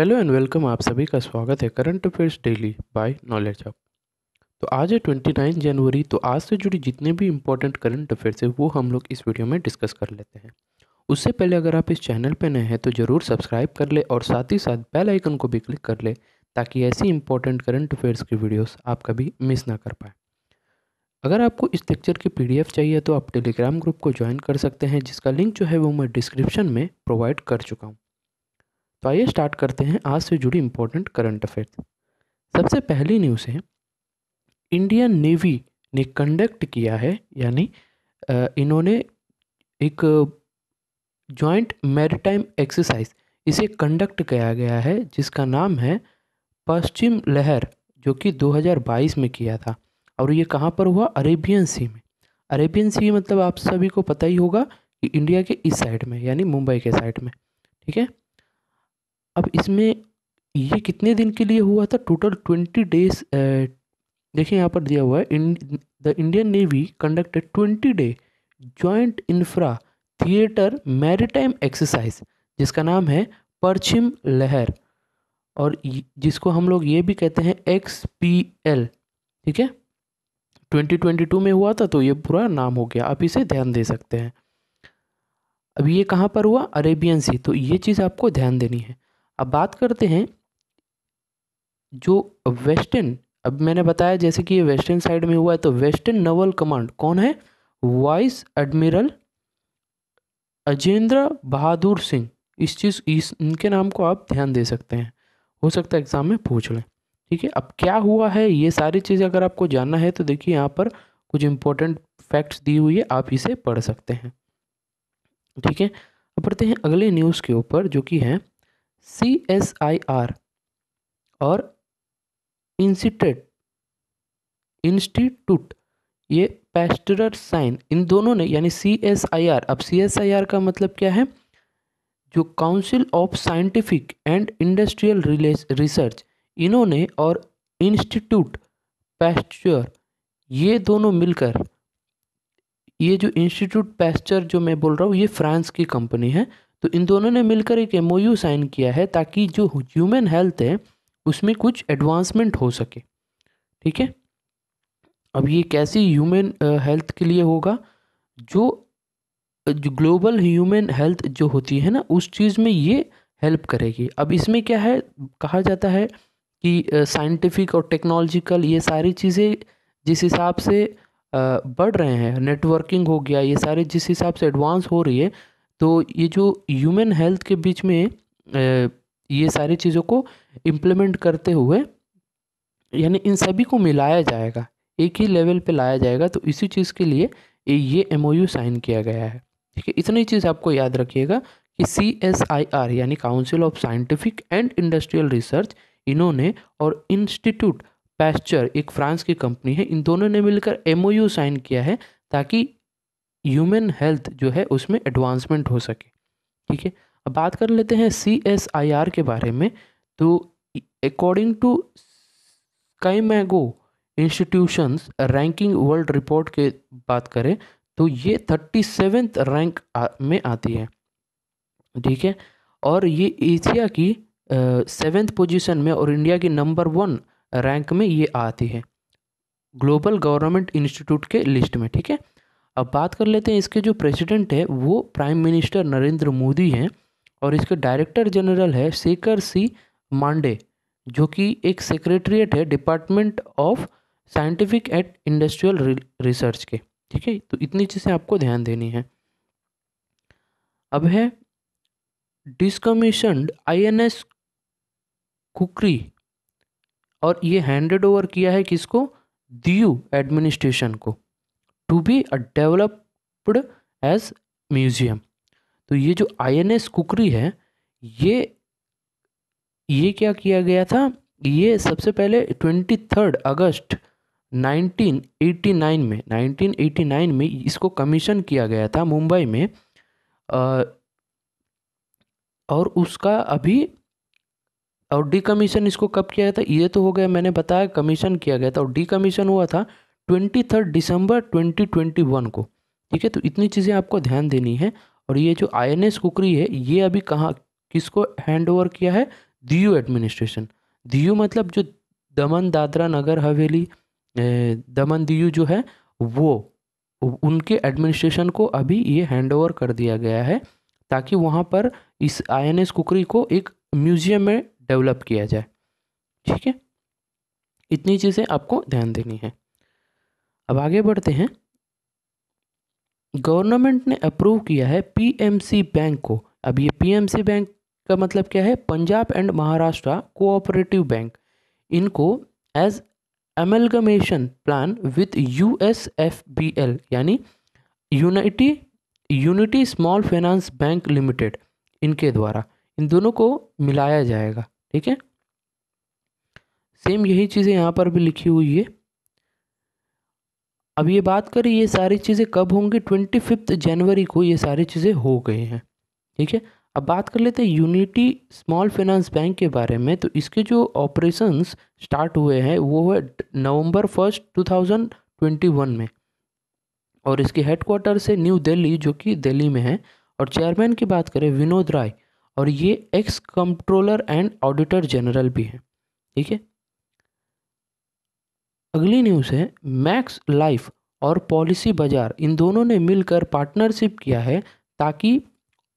Hello and welcome आप सभी का स्वागत है current affairs daily by knowledge up तो आज है ट्वेंटी नाइन जनवरी तो आज से जुड़ी जितने भी इंपॉर्टेंट करंट अफेयर्स है वो हम लोग इस वीडियो में डिस्कस कर लेते हैं उससे पहले अगर आप इस चैनल पर नए हैं तो ज़रूर सब्सक्राइब कर ले और साथ ही साथ बेल आइकन को भी क्लिक कर ले ताकि ऐसी इंपॉर्टेंट करंट अफेयर्स की वीडियोस आप कभी मिस ना कर पाए अगर आपको इस लेक्चर की पीडीएफ चाहिए तो आप टेलीग्राम ग्रुप को ज्वाइन कर सकते हैं जिसका लिंक जो है वो मैं डिस्क्रिप्शन में प्रोवाइड कर चुका हूँ तो आइए स्टार्ट करते हैं आज से जुड़ी इम्पोर्टेंट करंट अफेयर्स सबसे पहली न्यूज़ है इंडियन नेवी ने कंडक्ट किया है यानी इन्होंने एक जॉइंट मैरिटाइम एक्सरसाइज इसे कंडक्ट किया गया है जिसका नाम है पश्चिम लहर जो कि 2022 में किया था और ये कहाँ पर हुआ अरेबियन सी में अरेबियन सी मतलब आप सभी को पता ही होगा कि इंडिया के इस साइड में यानी मुंबई के साइड में ठीक है अब इसमें ये कितने दिन के लिए हुआ था टोटल ट्वेंटी डेज देखिए यहाँ पर दिया हुआ है in the Indian navy conducted twenty day joint infra theatre maritime exercise जिसका नाम है परछिम लहर और जिसको हम लोग ये भी कहते हैं एक्स पी एल ठीक है 2022 में हुआ था तो ये पूरा नाम हो गया आप इसे ध्यान दे सकते हैं अब ये कहाँ पर हुआ अरेबियन सी तो ये चीज़ आपको ध्यान देनी है अब बात करते हैं जो वेस्टर्न अब मैंने बताया जैसे कि ये वेस्टर्न साइड में हुआ है तो वेस्टर्न नवल कमांड कौन है वाइस एडमिरल अजेंद्र बहादुर सिंह इस चीज़ इस इनके नाम को आप ध्यान दे सकते हैं हो सकता है एग्ज़ाम में पूछ लें ठीक है अब क्या हुआ है ये सारी चीज़ें अगर आपको जानना है तो देखिए यहाँ पर कुछ इंपॉर्टेंट फैक्ट्स दी हुई है आप इसे पढ़ सकते हैं ठीक है अब पढ़ते हैं अगले न्यूज़ के ऊपर जो कि है सी एस आई आर और इंस्टीट्यूट इंस्टीट्यूट ये पेस्टर साइन इन दोनों ने यानी सी एस आई आर अब सी एस आई आर का मतलब क्या है जो council of scientific and industrial research इन्होंने और इंस्टीट्यूट पैस्टर ये दोनों मिलकर ये जो इंस्टीट्यूट पैस्टर जो मैं बोल रहा हूँ ये फ्रांस की कंपनी है तो इन दोनों ने मिलकर एक एम साइन किया है ताकि जो ह्यूमन हेल्थ है उसमें कुछ एडवांसमेंट हो सके ठीक है अब ये कैसे ह्यूमन हेल्थ के लिए होगा जो जो ग्लोबल ह्यूमन हेल्थ जो होती है ना उस चीज़ में ये हेल्प करेगी अब इसमें क्या है कहा जाता है कि साइंटिफिक और टेक्नोलॉजिकल ये सारी चीज़ें जिस हिसाब से बढ़ रहे हैं नेटवर्किंग हो गया ये सारे जिस हिसाब से एडवांस हो रही है तो ये जो ह्यूमन हेल्थ के बीच में ये सारी चीज़ों को इम्प्लीमेंट करते हुए यानी इन सभी को मिलाया जाएगा एक ही लेवल पे लाया जाएगा तो इसी चीज़ के लिए ये एम साइन किया गया है ठीक है इतनी चीज़ आपको याद रखिएगा कि सी एस आई आर यानी council of scientific and industrial research इन्होंने और इंस्टीट्यूट पैस्चर एक फ्रांस की कंपनी है इन दोनों ने मिलकर एम साइन किया है ताकि ह्यूमन हेल्थ जो है उसमें एडवांसमेंट हो सके ठीक है अब बात कर लेते हैं सी एस आई आर के बारे में तो according to Scimago institutions ranking world report के बात करें तो ये थर्टी सेवेंथ रैंक में आती है ठीक है और ये एशिया की सेवेंथ पोजीशन में और इंडिया की नंबर वन रैंक में ये आती है ग्लोबल गवर्नमेंट इंस्टीट्यूट के लिस्ट में ठीक है अब बात कर लेते हैं इसके जो प्रेसिडेंट है वो प्राइम मिनिस्टर नरेंद्र मोदी हैं और इसके डायरेक्टर जनरल है शेखर सी मांडे जो कि एक सेक्रेटरीट है department of scientific and industrial research के ठीक है तो इतनी चीज़ें आपको ध्यान देनी है अब है डिसकमीशनड आईएनएस कुकरी और ये हैंडेड ओवर किया है किसको दीयू एडमिनिस्ट्रेशन को to be developed as museum तो ये जो आई एन एस कुकरी है ये ये क्या किया गया था ये सबसे पहले ट्वेंटी थर्ड अगस्त नाइन में नाइनटीन एटी नाइन में इसको कमीशन किया गया था मुंबई में आ, और उसका अभी और डी कमीशन इसको कब किया गया था ये तो हो गया मैंने बताया कमीशन किया गया था और डी कमीशन हुआ था twenty third December twenty twenty one को ठीक है तो इतनी चीज़ें आपको ध्यान देनी है और ये जो आई एन एस कुकरी है ये अभी कहाँ किसको हैंड ओवर किया है दीयू एडमिनिस्ट्रेशन दीयू मतलब जो दमन दादरा नगर हवेली दमन दीयू जो है वो उनके एडमिनिस्ट्रेशन को अभी ये हैंड ओवर कर दिया गया है ताकि वहाँ पर इस आई एन एस कुकरी को एक म्यूजियम में डेवलप किया जाए ठीक है इतनी चीज़ें आपको ध्यान देनी है अब आगे बढ़ते हैं गवर्नमेंट ने अप्रूव किया है पीएमसी बैंक को अब ये पीएमसी बैंक का मतलब क्या है Punjab and Maharashtra cooperative bank इनको as amalgamation plan with U S F B L यानी unity unity small finance bank limited इनके द्वारा इन दोनों को मिलाया जाएगा ठीक है सेम यही चीज़ें यहाँ पर भी लिखी हुई है अब ये बात करें ये सारी चीज़ें कब होंगी ट्वेंटी फिफ्थ जनवरी को ये सारी चीज़ें हो गई हैं ठीक है अब बात कर लेते हैं यूनिटी स्मॉल फाइनेंस बैंक के बारे में तो इसके जो ऑपरेशंस स्टार्ट हुए हैं वो है नवंबर फर्स्ट वन में और इसके हेडक्वार्टर से न्यू दिल्ली जो कि दिल्ली में है और चेयरमैन की बात करें विनोद राय और ये ex controller and auditor general भी हैं ठीक है अगली न्यूज़ है मैक्स लाइफ और पॉलिसी बाजार इन दोनों ने मिलकर पार्टनरशिप किया है ताकि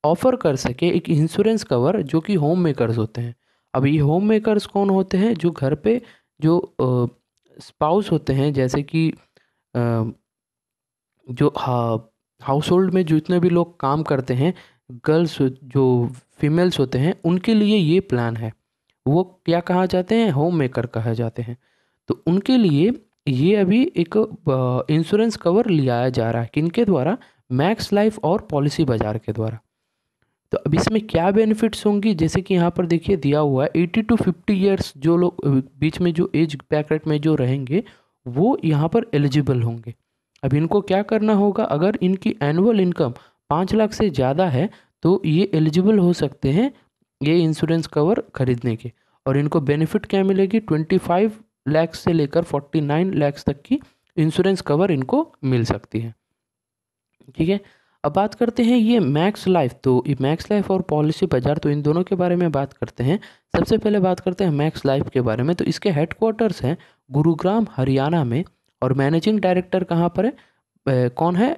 ऑफर कर सके एक इंश्योरेंस कवर जो कि होम मेकर्स होते हैं अब ये होम मेकर्स कौन होते हैं जो घर पे जो स्पाउस होते हैं जैसे कि जो हाउस होल्ड में जितने भी लोग काम करते हैं गर्ल्स जो फीमेल्स होते हैं उनके लिए ये प्लान है वो क्या कहा जाते हैं होम मेकर कहा जाते हैं तो उनके लिए ये अभी एक इंश्योरेंस कवर लिया जा रहा है किनके द्वारा मैक्स लाइफ और पॉलिसी बाजार के द्वारा तो अब इसमें क्या बेनिफिट्स होंगी जैसे कि यहाँ पर देखिए दिया हुआ है एटी टू फिफ्टी ईयर्स जो लोग बीच में जो एज पैकेट में जो रहेंगे वो यहाँ पर एलिजिबल होंगे अब इनको क्या करना होगा अगर इनकी एनुअल इनकम पाँच लाख से ज़्यादा है तो ये एलिजिबल हो सकते हैं ये इंश्योरेंस कवर खरीदने के और इनको बेनिफिट क्या मिलेगी ट्वेंटी फाइव लैक्स से लेकर फोर्टी नाइन लैक्स तक की इंश्योरेंस कवर इनको मिल सकती है ठीक है अब बात करते हैं ये मैक्स लाइफ तो ये मैक्स लाइफ और पॉलिसी बाजार तो इन दोनों के बारे में बात करते हैं सबसे पहले बात करते हैं मैक्स लाइफ के बारे में तो इसके हेडक्वार्टर्स हैं गुरुग्राम हरियाणा में और मैनेजिंग डायरेक्टर कहाँ पर है कौन है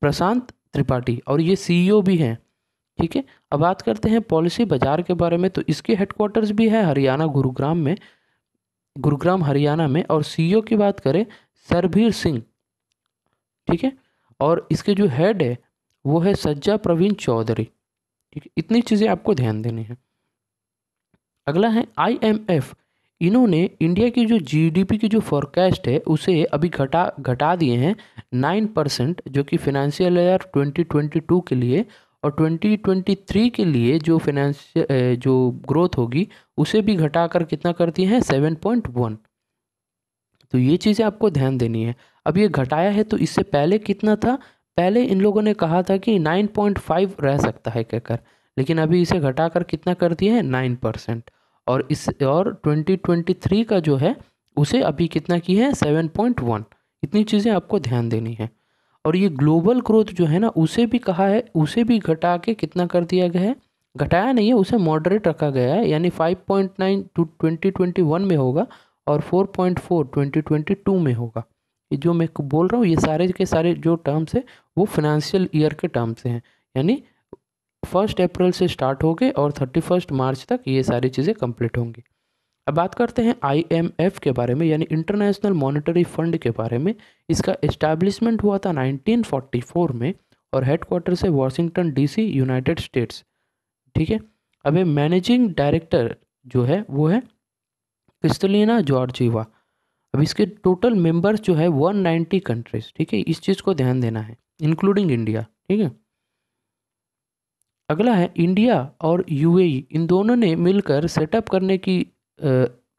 प्रशांत त्रिपाठी और ये सी e भी हैं ठीक है अब बात करते हैं पॉलिसी बाजार के बारे में तो इसके हेडक्वार्टर्स भी है हरियाणा गुरुग्राम में गुरुग्राम हरियाणा में और सीईओ की बात करें सरभीर सिंह ठीक है और इसके जो हेड है वो है सज्जा प्रवीण चौधरी ठीक है इतनी चीज़ें आपको ध्यान देनी है अगला है आईएमएफ इन्होंने इंडिया की जो जीडीपी की जो फॉरकास्ट है उसे अभी घटा घटा दिए हैं नाइन परसेंट जो कि financial year twenty twenty two के लिए और 2023 के लिए जो फाइनेंशियल जो ग्रोथ होगी उसे भी घटाकर कितना करती है 7.1 तो ये चीज़ें आपको ध्यान देनी है अब ये घटाया है तो इससे पहले कितना था पहले इन लोगों ने कहा था कि 9.5 रह सकता है कहकर लेकिन अभी इसे घटाकर कितना कर दिए है नाइन परसेंट और इस और 2023 का जो है उसे अभी कितना की है 7.1 इतनी चीज़ें आपको ध्यान देनी है और ये ग्लोबल ग्रोथ जो है ना उसे भी कहा है उसे भी घटा के कितना कर दिया गया है घटाया नहीं है उसे मॉडरेट रखा गया है यानी 5.9 टू 2021 में होगा और 4.4 2022 में होगा ये जो मैं बोल रहा हूँ ये सारे के सारे जो टर्म्स हैं वो फिनेंशियल ईयर के टर्म्स हैं यानी फर्स्ट अप्रैल से स्टार्ट होंगे और थर्टी फर्स्ट मार्च तक ये सारी चीज़ें कंप्लीट होंगी अब बात करते हैं आईएमएफ के बारे में यानी इंटरनेशनल मॉनेटरी फंड के बारे में इसका इस्टेब्लिशमेंट हुआ था 1944 में और हेडक्वार्टर से वॉशिंगटन डीसी यूनाइटेड स्टेट्स ठीक है अब ये मैनेजिंग डायरेक्टर जो है वो है क्रिस्टलिना जॉर्जीवा अब इसके टोटल मेंबर्स जो है 190 कंट्रीज ठीक है इस चीज़ को ध्यान देना है इंक्लूडिंग इंडिया ठीक है अगला है इंडिया और यूएई e। इन दोनों ने मिलकर सेटअप करने की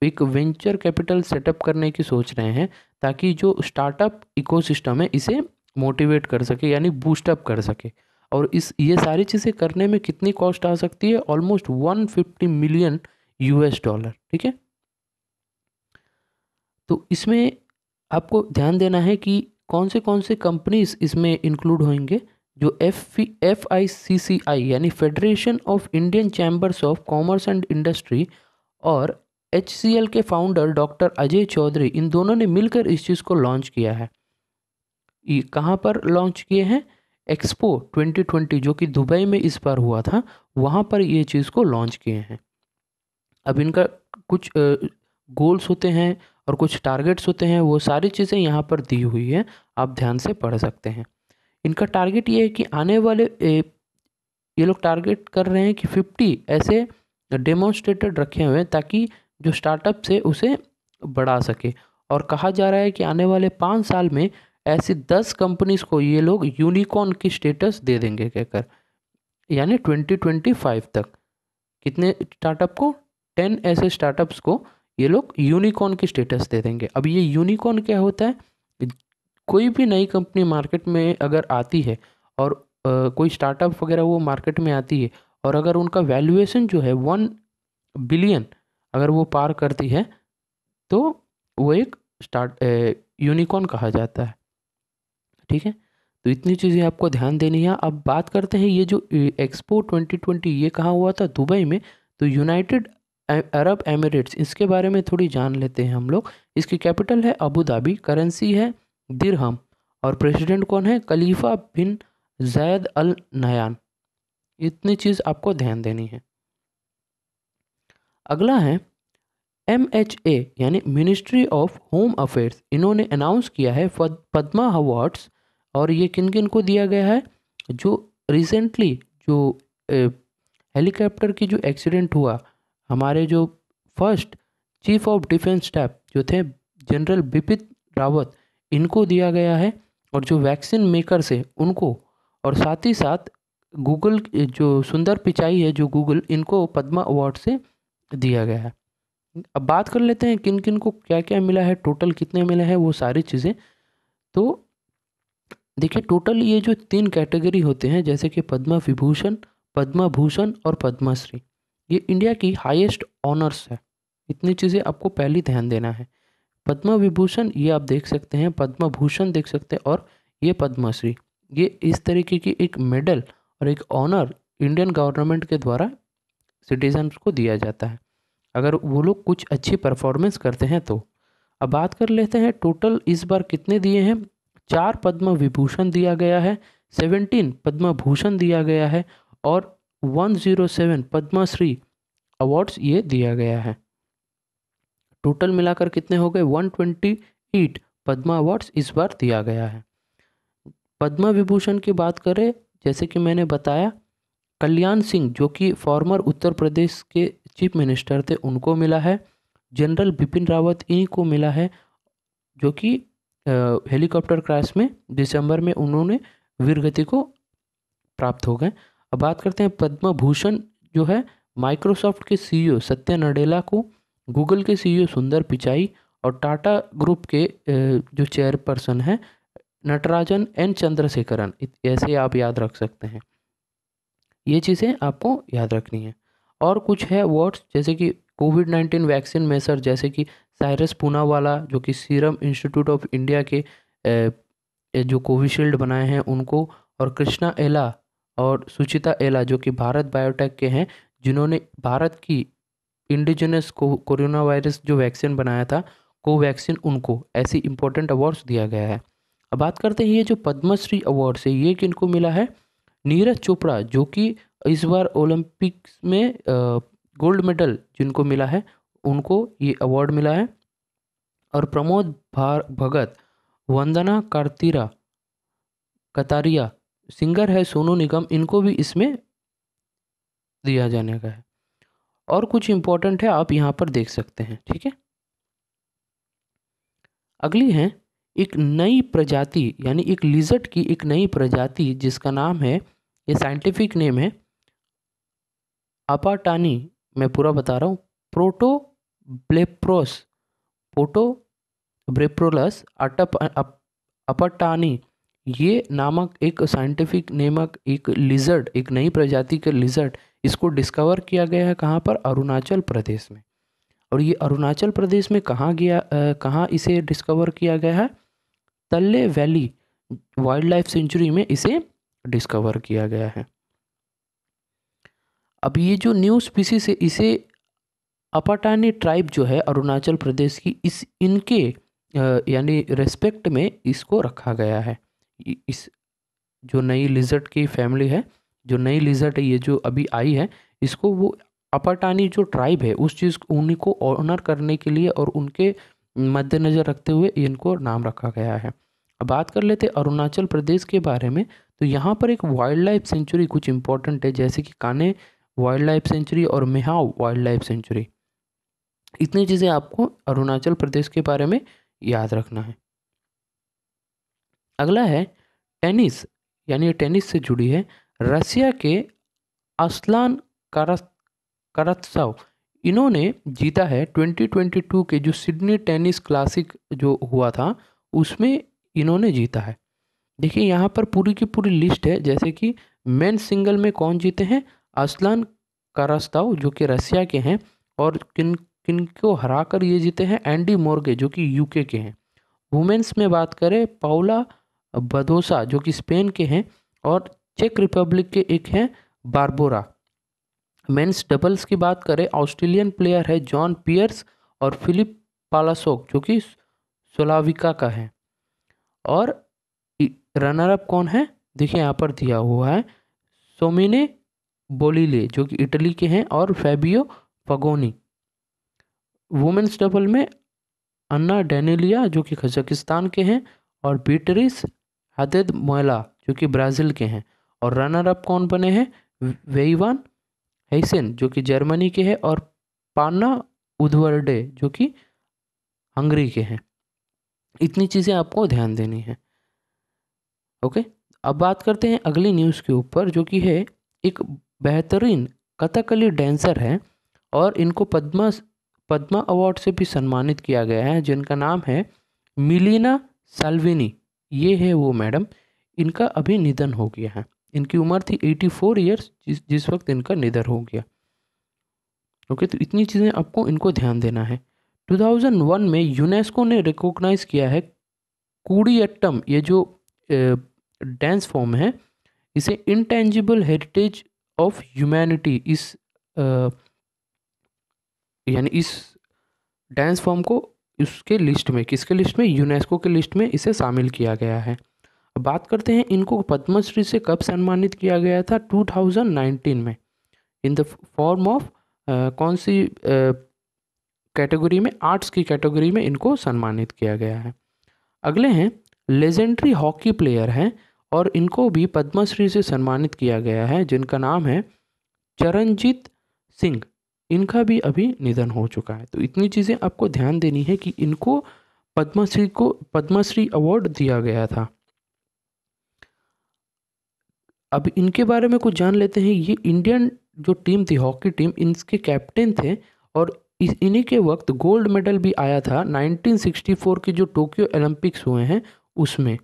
एक वेंचर कैपिटल सेटअप करने की सोच रहे हैं ताकि जो स्टार्टअप इकोसिस्टम है इसे मोटिवेट कर सके यानी बूस्टअप कर सके और इस ये सारी चीज़ें करने में कितनी कॉस्ट आ सकती है almost one fifty million US dollar ठीक है तो इसमें आपको ध्यान देना है कि कौन से कौन से कंपनीज इसमें इंक्लूड होंगे जो F F I C C I यानी federation of Indian chambers of commerce and industry और एच के फाउंडर डॉक्टर अजय चौधरी इन दोनों ने मिलकर इस चीज़ को लॉन्च किया है ये कहाँ पर लॉन्च किए हैं एक्सपो 2020 जो कि दुबई में इस बार हुआ था वहाँ पर ये चीज़ को लॉन्च किए हैं अब इनका कुछ गोल्स होते हैं और कुछ टारगेट्स होते हैं वो सारी चीज़ें यहाँ पर दी हुई है आप ध्यान से पढ़ सकते हैं इनका टारगेट ये है कि आने वाले ये लोग टारगेट कर रहे हैं कि फिफ्टी ऐसे डेमोन्स्ट्रेटेड रखे हुए हैं ताकि जो स्टार्टअप से उसे बढ़ा सके और कहा जा रहा है कि आने वाले पाँच साल में ऐसी दस कंपनीज को ये लोग यूनिकॉर्न की स्टेटस दे देंगे कहकर यानी ट्वेंटी ट्वेंटी फाइव तक कितने स्टार्टअप को टेन ऐसे स्टार्टअप्स को ये लोग यूनिकॉर्न की स्टेटस दे देंगे अब ये यूनिकॉर्न क्या होता है कोई भी नई कंपनी मार्केट में अगर आती है और आ, कोई स्टार्टअप वगैरह वो मार्केट में आती है और अगर उनका वैल्यूएशन जो है वन बिलियन अगर वो पार करती है तो वो एक स्टार्ट यूनिकॉर्न कहा जाता है ठीक है तो इतनी चीज़ें आपको ध्यान देनी है अब बात करते हैं ये जो एक्सपो 2020 ये कहाँ हुआ था दुबई में तो यूनाइटेड अरब एमिरेट्स इसके बारे में थोड़ी जान लेते हैं हम लोग इसकी कैपिटल है अबू धाबी करेंसी है दिरहम और प्रेसिडेंट कौन है खलीफा बिन जैद अल नयान इतनी चीज़ आपको ध्यान देनी है अगला है एम एच ए यानी मिनिस्ट्री ऑफ होम अफेयर्स इन्होंने अनाउंस किया है पद्मा अवार्ड्स और ये किन किन को दिया गया है जो रिसेंटली जो हेलीकॉप्टर की जो एक्सीडेंट हुआ हमारे जो first chief of defence staff जो थे जनरल बिपिन रावत इनको दिया गया है और जो वैक्सीन मेकर से उनको और साथ ही साथ गूगल जो सुंदर पिचाई है जो गूगल इनको पद्मा अवार्ड से दिया गया है अब बात कर लेते हैं किन किन को क्या क्या मिला है टोटल कितने मिले हैं वो सारी चीज़ें तो देखिए टोटल ये जो तीन कैटेगरी होते हैं जैसे कि पद्मा विभूषण पद्मा भूषण और पद्माश्री ये इंडिया की हाईएस्ट ऑनर्स है इतनी चीज़ें आपको पहली ध्यान देना है पद्मा विभूषण ये आप देख सकते हैं पद्मा भूषण देख सकते हैं और ये पद्माश्री ये इस तरीके की एक मेडल और एक ऑनर इंडियन गवर्नमेंट के द्वारा सिटीजन को दिया जाता है अगर वो लोग कुछ अच्छी परफॉर्मेंस करते हैं तो अब बात कर लेते हैं टोटल इस बार कितने दिए हैं चार पद्म विभूषण दिया गया है सेवनटीन पद्म भूषण दिया गया है और one zero seven Padma Shri awards ये दिया गया है टोटल मिलाकर कितने हो गए one twenty eight Padma awards इस बार दिया गया है पद्म विभूषण की बात करें जैसे कि मैंने बताया कल्याण सिंह जो कि फॉर्मर उत्तर प्रदेश के चीफ मिनिस्टर थे उनको मिला है जनरल बिपिन रावत इन्हीं को मिला है जो कि हेलीकॉप्टर क्रैश में दिसंबर में उन्होंने वीरगति को प्राप्त हो गए अब बात करते हैं पद्म भूषण जो है माइक्रोसॉफ्ट के सीईओ सत्य नडेला को गूगल के सीईओ सुंदर पिचाई और टाटा ग्रुप के जो चेयरपर्सन हैं नटराजन एन चंद्रशेखरन ऐसे आप याद रख सकते हैं ये चीज़ें आपको याद रखनी है और कुछ है वर्ड्स जैसे कि कोविड नाइन्टीन वैक्सीन मेसर जैसे कि साइरस पूना वाला जो कि सीरम इंस्टीट्यूट ऑफ इंडिया के जो कोविशील्ड बनाए हैं उनको और कृष्णा एला और सुचिता एला जो कि भारत बायोटेक के हैं जिन्होंने भारत की इंडिजिनस को कोरोना वायरस जो वैक्सीन बनाया था कोवैक्सीन उनको ऐसी इंपॉर्टेंट अवार्ड्स दिया गया है अब बात करते हैं ये जो पद्मश्री अवार्ड्स है ये किनको मिला है नीरज चोपड़ा जो कि इस बार ओलंपिक्स में गोल्ड मेडल जिनको मिला है उनको ये अवार्ड मिला है और प्रमोद भार भगत वंदना कार्तिरा कतारिया सिंगर है सोनू निगम इनको भी इसमें दिया जाने का है और कुछ इम्पोर्टेंट है आप यहाँ पर देख सकते हैं ठीक है अगली है एक नई प्रजाति यानी एक लिजट की एक नई प्रजाति जिसका नाम है ये साइंटिफिक नेम है अपाटानी मैं पूरा बता रहा हूँ प्रोटो ब्लेप्रोस प्रोटो ब्रेप्रोलस अटप अपटानी ये नामक एक साइंटिफिक नेमक एक लिजर्ड एक नई प्रजाति के लिजर्ड इसको डिस्कवर किया गया है कहाँ पर अरुणाचल प्रदेश में और ये अरुणाचल प्रदेश में कहाँ गया कहाँ इसे डिस्कवर किया गया है तल्ले वैली वाइल्ड लाइफ सेंचुरी में इसे डिस्कवर किया गया है अब ये जो न्यू स्पीसीज है इसे अपाटानी ट्राइब जो है अरुणाचल प्रदेश की इस इनके यानी रेस्पेक्ट में इसको रखा गया है इस जो नई लिजर्ट की फैमिली है जो नई लिजर्ट ये जो अभी आई है इसको वो अपाटानी जो ट्राइब है उस चीज़ उन्हीं को ऑनर करने के लिए और उनके मद्देनज़र रखते हुए इनको नाम रखा गया है अब बात कर लेते अरुणाचल प्रदेश के बारे में तो यहाँ पर एक वाइल्ड लाइफ सेंचुरी कुछ इंपॉर्टेंट है जैसे कि काने वाइल्ड लाइफ सेंचुरी और मेहाव वाइल्ड लाइफ सेंचुरी इतनी चीज़ें आपको अरुणाचल प्रदेश के बारे में याद रखना है अगला है टेनिस यानी टेनिस से जुड़ी है रसिया के असलान करत करत्सव इन्होंने जीता है 2022 के जो सिडनी टेनिस क्लासिक जो हुआ था उसमें इन्होंने जीता है देखिए यहाँ पर पूरी की पूरी लिस्ट है जैसे कि मेन सिंगल में कौन जीते हैं असलान कारास्ताव जो कि रसिया के हैं और किन किन को हरा कर ये जीते हैं एंडी मोर्गे जो कि यूके के हैं वुमेन्स में बात करें पाउला बदोसा जो कि स्पेन के हैं और चेक रिपब्लिक के एक हैं बारबोरा मेंस डबल्स की बात करें ऑस्ट्रेलियन प्लेयर है जॉन पियर्स और फिलिप पालासोक जो कि सोलाविका का है और रनर अप कौन है देखिए यहाँ पर दिया हुआ है सोमिने बोलीले जो कि इटली के हैं और फैबियो फगोनी वुमेन्स डबल में अन्ना डेनेलिया जो कि कजाकिस्तान के हैं और बीटरिस हदेद मोयला जो कि ब्राज़ील के हैं और रनर अप कौन बने हैं वेवान हेसन जो कि जर्मनी के हैं और पाना उधवर्डे जो कि हंगरी के हैं इतनी चीज़ें आपको ध्यान देनी है ओके अब बात करते हैं अगली न्यूज़ के ऊपर जो कि है एक बेहतरीन कथकली डांसर है और इनको पद्मा पद्मा अवार्ड से भी सम्मानित किया गया है जिनका नाम है मिलीना साल्विनी ये है वो मैडम इनका अभी निधन हो गया है इनकी उम्र थी एटी फोर ईयर्स जिस जिस वक्त इनका निधर हो गया ओके तो इतनी चीज़ें आपको इनको ध्यान देना है 2001 में यूनेस्को ने रिकॉग्नाइज किया है कूड़ीयट्टम ये जो डांस फॉर्म है इसे इंटेंजिबल हेरिटेज ऑफ ह्यूमैनिटी इस यानी इस डांस फॉर्म को उसके लिस्ट में किसके लिस्ट में यूनेस्को के लिस्ट में इसे शामिल किया गया है बात करते हैं इनको पद्मश्री से कब सम्मानित किया गया था 2019 में इन द फॉर्म ऑफ कौन सी कैटेगरी में आर्ट्स की कैटेगरी में इनको सम्मानित किया गया है अगले हैं लेजेंडरी हॉकी प्लेयर हैं और इनको भी पद्मश्री से सम्मानित किया गया है जिनका नाम है चरणजीत सिंह इनका भी अभी निधन हो चुका है तो इतनी चीज़ें आपको ध्यान देनी है कि इनको पद्मश्री को पद्मश्री अवार्ड दिया गया था अब इनके बारे में कुछ जान लेते हैं ये इंडियन जो टीम थी हॉकी टीम इनके कैप्टन थे और इस इन्हीं के वक्त गोल्ड मेडल भी आया था 1964 के जो टोक्यो ओलंपिक्स हुए हैं उसमें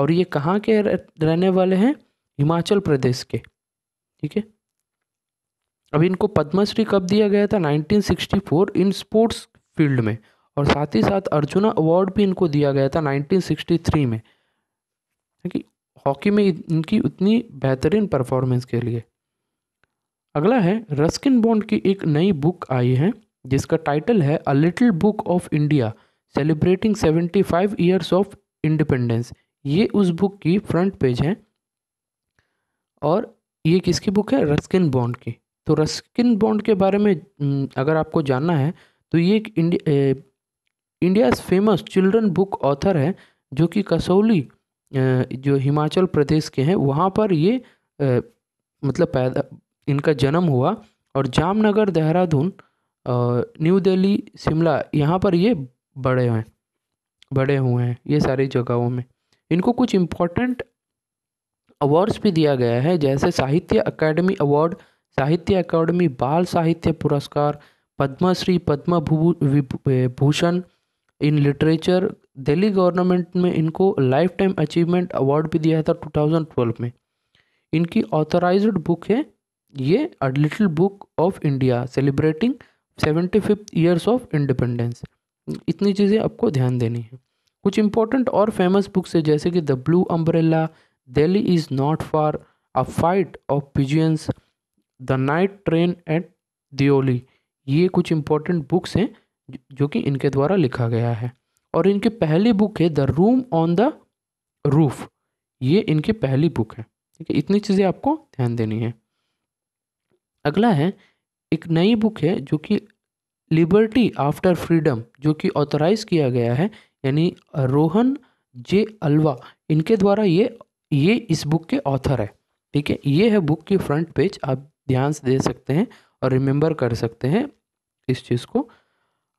और ये कहाँ के रहने वाले हैं हिमाचल प्रदेश के ठीक है अब इनको पद्मश्री कब दिया गया था 1964 इन स्पोर्ट्स फील्ड में और साथ ही साथ अर्जुना अवार्ड भी इनको दिया गया था 1963 में ठीक हॉकी में इनकी उतनी बेहतरीन परफॉर्मेंस के लिए अगला है रस्किन बॉन्ड की एक नई बुक आई है जिसका टाइटल है a little book of India celebrating seventy five years of independence ये उस बुक की फ्रंट पेज है और ये किसकी बुक है रस्किन बॉन्ड की तो रस्किन बॉन्ड के बारे में अगर आपको जानना है तो ये एक India famous children book author है जो कि कसौली जो हिमाचल प्रदेश के हैं वहाँ पर ये मतलब पैदा इनका जन्म हुआ और जामनगर देहरादून न्यू दिल्ली शिमला यहाँ पर ये बड़े हैं बड़े हुए हैं ये सारी जगहों में इनको कुछ इम्पोर्टेंट अवार्ड्स भी दिया गया है जैसे साहित्य अकादमी अवार्ड साहित्य academy Bal Sahitya Puraskar Padma Shri Padma Bhushan in literature Delhi government में इनको लाइफ टाइम अचीवमेंट अवार्ड भी दिया था 2012 में इनकी ऑथराइज बुक है ये a little book of India celebrating seventy fifth years of independence इतनी चीज़ें आपको ध्यान देनी है कुछ इंपॉर्टेंट और फेमस बुक्स है जैसे कि the blue umbrella Delhi is not for a fight of pigeons the night train at Deoli ये कुछ इंपॉर्टेंट बुक्स हैं जो कि इनके द्वारा लिखा गया है और इनकी पहली बुक है the room on the roof ये इनकी पहली बुक है ठीक है इतनी चीज़ें आपको ध्यान देनी है अगला है एक नई बुक है जो कि लिबर्टी आफ्टर फ्रीडम जो कि ऑथराइज किया गया है यानी रोहन जे अलवा इनके द्वारा ये ये इस बुक के ऑथर है ठीक है ये है बुक की फ्रंट पेज आप ध्यान से दे सकते हैं और रिमेंबर कर सकते हैं इस चीज़ को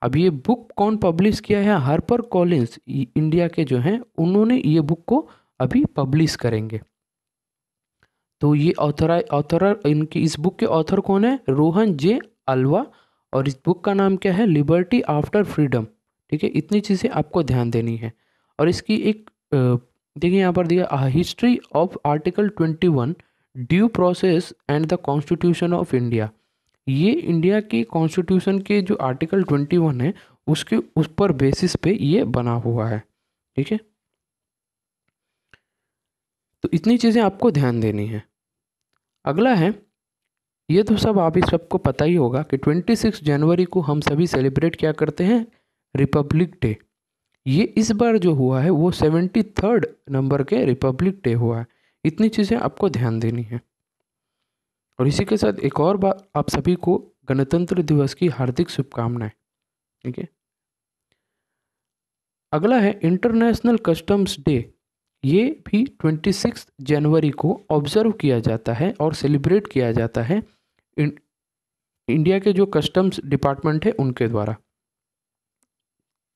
अब ये बुक कौन पब्लिश किया है हार्पर कॉलिंस इंडिया के जो हैं उन्होंने ये बुक को अभी पब्लिश करेंगे तो ये ऑथर ऑथर इनकी इस बुक के ऑथर कौन है रोहन जे अल्वा और इस बुक का नाम क्या है लिबर्टी आफ्टर फ्रीडम ठीक है इतनी चीज़ें आपको ध्यान देनी है और इसकी एक देखिए यहाँ पर दिया history of article twenty one due process and the constitution of India ये इंडिया की कॉन्स्टिट्यूशन के जो आर्टिकल ट्वेंटी वन है उसके उस पर बेसिस पे ये बना हुआ है ठीक है तो इतनी चीज़ें आपको ध्यान देनी है अगला है ये तो सब आप ही सबको पता ही होगा कि ट्वेंटी सिक्स जनवरी को हम सभी सेलिब्रेट क्या करते हैं रिपब्लिक डे ये इस बार जो हुआ है वो सेवेंटी थर्ड नंबर के रिपब्लिक डे हुआ है इतनी चीज़ें आपको ध्यान देनी है और इसी के साथ एक और बात आप सभी को गणतंत्र दिवस की हार्दिक शुभकामनाएं ठीक है अगला है इंटरनेशनल कस्टम्स डे ये भी ट्वेंटी सिक्स जनवरी को ऑब्जर्व किया जाता है और सेलिब्रेट किया जाता है इं, इंडिया के जो कस्टम्स डिपार्टमेंट है उनके द्वारा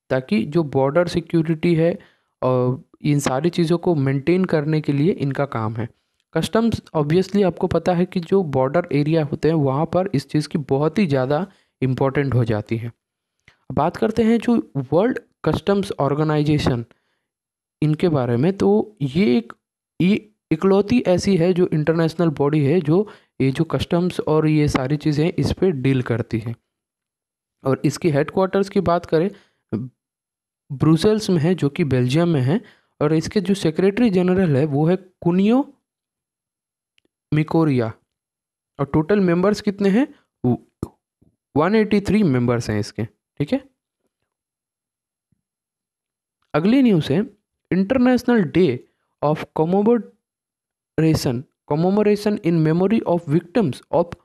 ताकि जो बॉर्डर सिक्योरिटी है और इन सारी चीज़ों को मेंटेन करने के लिए इनका काम है कस्टम्स ऑब्वियसली आपको पता है कि जो बॉर्डर एरिया होते हैं वहाँ पर इस चीज़ की बहुत ही ज़्यादा इम्पोर्टेंट हो जाती है बात करते हैं जो वर्ल्ड कस्टम्स ऑर्गेनाइजेशन इनके बारे में तो ये एक ये इकलौती ऐसी है जो इंटरनेशनल बॉडी है जो ये जो कस्टम्स और ये सारी चीज़ें इस पर डील करती है और इसकी हेडक्वार्टर्स की बात करें ब्रुसेल्स में है जो कि बेल्जियम में है और इसके जो सेक्रेटरी जनरल है वो है कुनियो मिकोरिया और टोटल मेंबर्स कितने हैं 183 मेंबर्स हैं इसके ठीक है अगली न्यूज़ है international day of commemoration commemoration in memory of victims of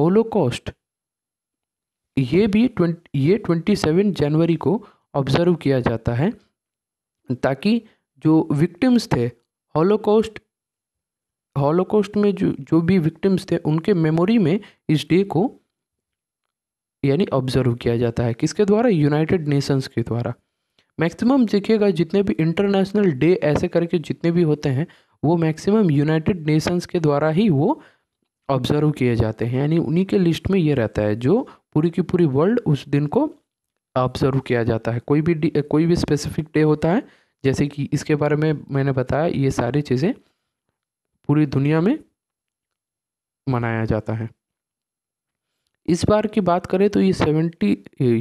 holocaust ये भी ट्वेंटी ये ट्वेंटी सेवन जनवरी को ऑब्जर्व किया जाता है ताकि जो विक्टिम्स थे हॉलोकॉस्ट हॉलोकॉस्ट में जो जो भी विक्टिम्स थे उनके मेमोरी में इस डे को यानी ऑब्जर्व किया जाता है किसके द्वारा यूनाइटेड नेशंस के द्वारा मैक्सिमम देखिएगा जितने भी इंटरनेशनल डे ऐसे करके जितने भी होते हैं वो मैक्सिमम यूनाइटेड नेशंस के द्वारा ही वो ऑब्जर्व किए जाते हैं यानी उन्हीं के लिस्ट में ये रहता है जो पूरी की पूरी वर्ल्ड उस दिन को ऑब्जर्व किया जाता है कोई भी कोई भी स्पेसिफिक डे होता है जैसे कि इसके बारे में मैंने बताया ये सारी चीज़ें पूरी दुनिया में मनाया जाता है इस बार की बात करें तो ये सेवेंटी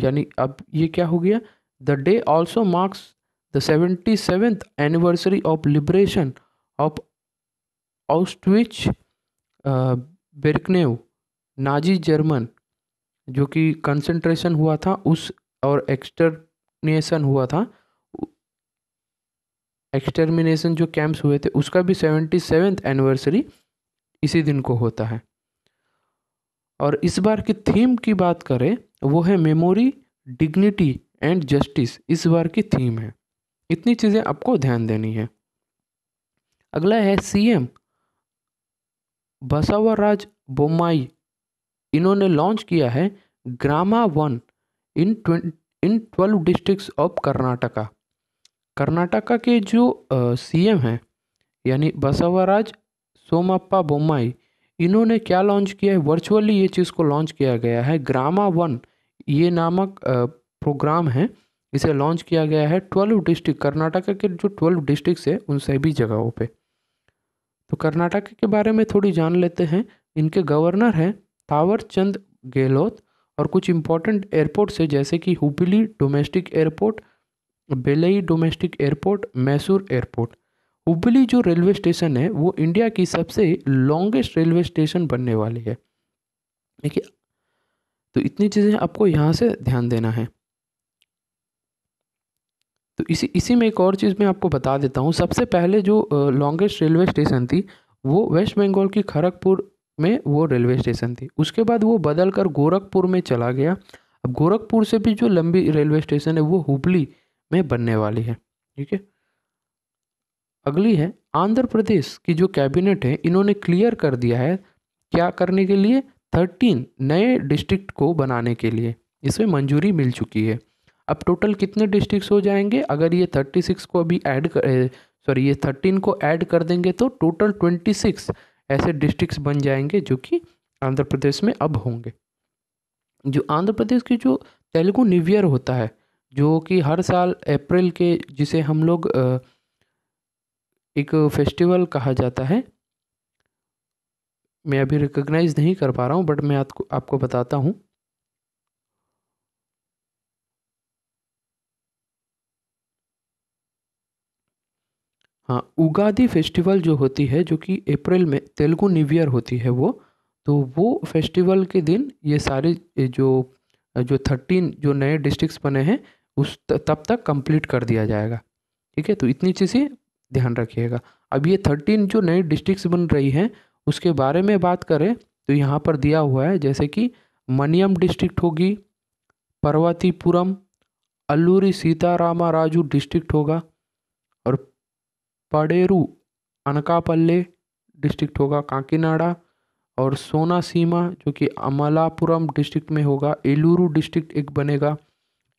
यानी अब ये क्या हो गया the day also marks the seventy seventh anniversary of liberation of Auschwitz Birkenau Nazi German जो कि कंसंट्रेशन हुआ था उस और एक्सटर्नेशन हुआ था एक्सटर्मिनेशन जो कैंप्स हुए थे उसका भी सेवेंटी सेवेंथ एनिवर्सरी इसी दिन को होता है और इस बार की थीम की बात करें वो है मेमोरी डिग्निटी एंड जस्टिस इस बार की थीम है इतनी चीज़ें आपको ध्यान देनी है अगला है सीएम बसावराज बोमाई इन्होंने लॉन्च किया है Grama one in in twelve district of Karnataka Karnataka के जो सी एम हैं यानी बसवराज सोमप्पा बोमाई इन्होंने क्या लॉन्च किया है वर्चुअली ये चीज़ को लॉन्च किया गया है ग्रामा वन ये नामक प्रोग्राम है इसे लॉन्च किया गया है ट्वेल्व डिस्ट्रिक्ट कर्नाटका के जो ट्वेल्व डिस्ट्रिक्ट है उन सभी जगहों पे तो कर्नाटक के बारे में थोड़ी जान लेते हैं इनके गवर्नर हैं थावरचंद गहलोत और कुछ इम्पोर्टेंट एयरपोर्ट्स है जैसे कि हुबली डोमेस्टिक एयरपोर्ट बेलई domestic airport Mysore airport Hubli जो रेलवे स्टेशन है वो इंडिया की सबसे लॉन्गेस्ट रेलवे स्टेशन बनने वाली है देखिए तो इतनी चीज़ें आपको यहाँ से ध्यान देना है तो इसी इसी में एक और चीज़ मैं आपको बता देता हूँ सबसे पहले जो लॉन्गेस्ट रेलवे स्टेशन थी वो वेस्ट बंगाल की खड़गपुर में वो रेलवे स्टेशन थी उसके बाद वो बदल कर गोरखपुर में चला गया अब गोरखपुर से भी जो लंबी रेलवे स्टेशन है वो हुबली में बनने वाली है ठीक है अगली है आंध्र प्रदेश की जो कैबिनेट है इन्होंने क्लियर कर दिया है क्या करने के लिए थर्टीन नए डिस्ट्रिक्ट को बनाने के लिए इसमें मंजूरी मिल चुकी है अब टोटल कितने डिस्ट्रिक्ट्स हो जाएंगे अगर ये थर्टी सिक्स को अभी ऐड कर सॉरी ये थर्टीन को ऐड कर देंगे तो टोटल ट्वेंटी सिक्स ऐसे डिस्ट्रिक्ट्स बन जाएंगे जो कि आंध्र प्रदेश में अब होंगे जो आंध्र प्रदेश की जो तेलुगु न्यू ईयर होता है जो कि हर साल अप्रैल के जिसे हम लोग एक फेस्टिवल कहा जाता है मैं अभी रिकग्नाइज़ नहीं कर पा रहा हूँ बट मैं आपको आपको बताता हूँ हाँ उगादी फेस्टिवल जो होती है जो कि अप्रैल में तेलुगु न्यू ईयर होती है वो तो वो फेस्टिवल के दिन ये सारे जो जो थर्टीन जो नए डिस्ट्रिक्ट्स बने हैं उस तब तक कंप्लीट कर दिया जाएगा ठीक है तो इतनी चीज़ें ध्यान रखिएगा अब ये थर्टीन जो नई डिस्ट्रिक्ट बन रही हैं उसके बारे में बात करें तो यहाँ पर दिया हुआ है जैसे कि मनियम डिस्ट्रिक्ट होगी पर्वतीपुरम अल्लूरी सीतारामा राजू डिस्ट्रिक्ट होगा और पडेरू अनकापल्ले डिस्ट्रिक्ट होगा काकीनाडा और सोना सीमा जो कि अमलापुरम डिस्ट्रिक्ट में होगा एलूरू डिस्ट्रिक्ट एक बनेगा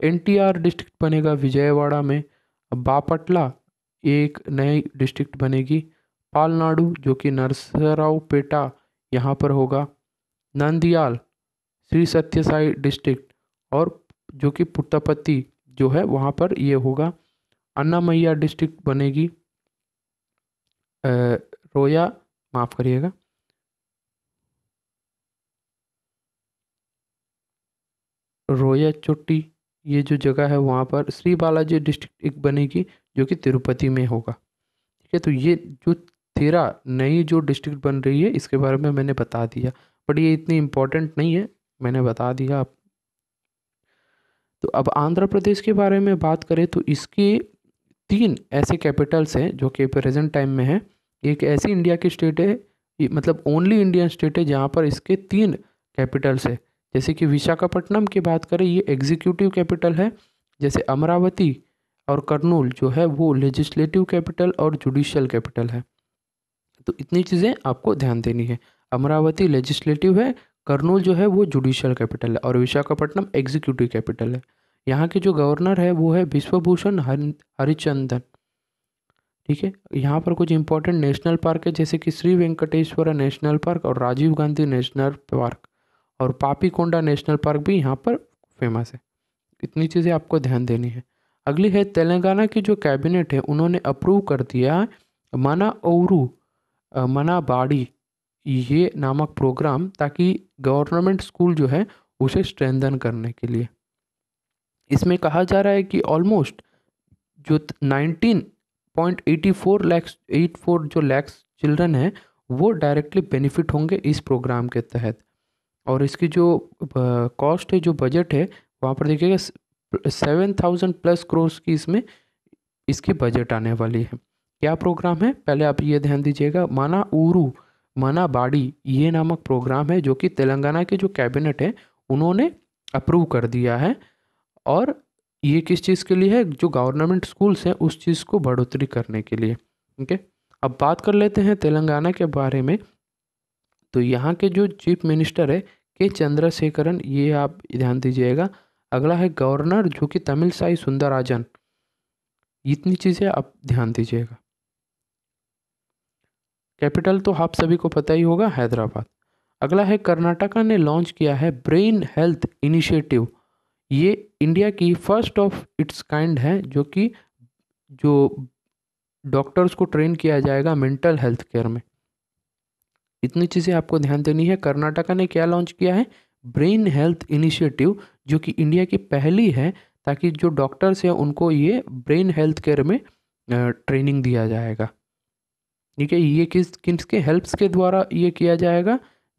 एनटीआर डिस्ट्रिक्ट बनेगा विजयवाड़ा में बापटला एक नई डिस्ट्रिक्ट बनेगी पालनाडु जो कि नरसराव पेटा यहाँ पर होगा नंदियाल श्री सत्य साई डिस्ट्रिक्ट और जो कि पुट्टपति जो है वहाँ पर ये होगा अन्ना मैया डिस्ट्रिक्ट बनेगी रोया माफ़ करिएगा रोया चुट्टी ये जो जगह है वहाँ पर श्री बालाजी डिस्ट्रिक्ट एक बनेगी जो कि तिरुपति में होगा ठीक है तो ये जो तेरह नई जो डिस्ट्रिक्ट बन रही है इसके बारे में मैंने बता दिया बट ये इतनी इम्पोर्टेंट नहीं है मैंने बता दिया आप तो अब आंध्र प्रदेश के बारे में बात करें तो इसके तीन ऐसे कैपिटल्स हैं जो कि प्रेजेंट टाइम में है एक ऐसी इंडिया की स्टेट है मतलब ओनली इंडियन स्टेट है जहाँ पर इसके तीन कैपिटल्स है जैसे कि विशाखापट्टनम की बात करें ये एग्जीक्यूटिव कैपिटल है जैसे अमरावती और कर्नूल जो है वो लेजिस्लेटिव कैपिटल और जुडिशल कैपिटल है तो इतनी चीज़ें आपको ध्यान देनी है अमरावती लेजिस्लेटिव है कर्नूल जो है वो जुडिशल कैपिटल है और विशाखापट्टनम एग्जीक्यूटिव कैपिटल है यहाँ के जो गवर्नर है वो है विश्वभूषण हरिचंदन ठीक है यहाँ पर कुछ इंपॉर्टेंट नेशनल पार्क है जैसे कि श्री वेंकटेश्वरा नेशनल पार्क और राजीव गांधी नेशनल पार्क और पापीकोंडा नेशनल पार्क भी यहाँ पर फेमस है इतनी चीज़ें आपको ध्यान देनी है अगली है तेलंगाना की जो कैबिनेट है उन्होंने अप्रूव कर दिया मना ओरू मना बाड़ी ये नामक प्रोग्राम ताकि गवर्नमेंट स्कूल जो है उसे स्ट्रेंदन करने के लिए इसमें कहा जा रहा है कि ऑलमोस्ट जो point eighty four lakhs eight four जो लैक्स चिल्ड्रन हैं वो डायरेक्टली बेनिफिट होंगे इस प्रोग्राम के तहत और इसकी जो कॉस्ट है जो बजट है वहाँ पर देखिएगा सेवन थाउजेंड प्लस क्रोस की इसमें इसकी बजट आने वाली है क्या प्रोग्राम है पहले आप ये ध्यान दीजिएगा माना उरू माना बाड़ी ये नामक प्रोग्राम है जो कि तेलंगाना के जो कैबिनेट है उन्होंने अप्रूव कर दिया है और ये किस चीज़ के लिए है जो गवर्नमेंट स्कूल्स हैं उस चीज़ को बढ़ोतरी करने के लिए ठीक है अब बात कर लेते हैं तेलंगाना के बारे में तो यहाँ के जो चीफ मिनिस्टर है के चंद्रशेखरन ये आप ध्यान दीजिएगा अगला है गवर्नर जो कि तमिल साई सुंदराजन इतनी चीज़ें आप ध्यान दीजिएगा कैपिटल तो आप सभी को पता ही होगा हैदराबाद अगला है कर्नाटका ने लॉन्च किया है ब्रेन हेल्थ इनिशिएटिव ये इंडिया की फर्स्ट ऑफ इट्स काइंड है जो कि जो डॉक्टर्स को ट्रेन किया जाएगा मेंटल हेल्थ केयर में इतनी चीज़ें आपको ध्यान देनी है कर्नाटका ने क्या लॉन्च किया है ब्रेन हेल्थ इनिशिएटिव जो कि इंडिया की पहली है ताकि जो डॉक्टर्स हैं उनको ये ब्रेन हेल्थ केयर में ट्रेनिंग दिया जाएगा ठीक है ये किस के हेल्प्स के द्वारा ये किया जाएगा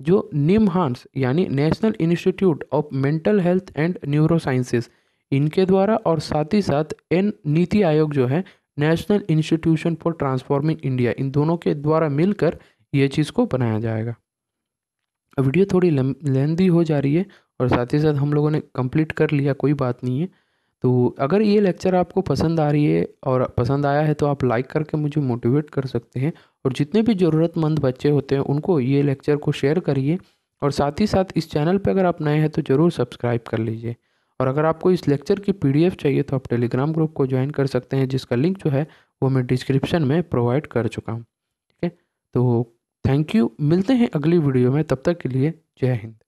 जो निमहांस यानी national institute of mental health and neuro sciences इनके द्वारा और साथ ही साथ एन नीति आयोग जो है national institution for transforming India इन दोनों के द्वारा मिलकर ये चीज़ को बनाया जाएगा वीडियो थोड़ी लेंदी हो जा रही है और साथ ही साथ हम लोगों ने कंप्लीट कर लिया कोई बात नहीं है तो अगर ये लेक्चर आपको पसंद आ रही है और पसंद आया है तो आप लाइक करके मुझे मोटिवेट कर सकते हैं और जितने भी ज़रूरतमंद बच्चे होते हैं उनको ये लेक्चर को शेयर करिए और साथ ही साथ इस चैनल पर अगर आप नए हैं तो ज़रूर सब्सक्राइब कर लीजिए और अगर आपको इस लेक्चर की पी चाहिए तो आप टेलीग्राम ग्रुप को ज्वाइन कर सकते हैं जिसका लिंक जो है वो मैं डिस्क्रिप्शन में प्रोवाइड कर चुका हूँ ठीक है तो थैंक यू मिलते हैं अगली वीडियो में तब तक के लिए जय हिंद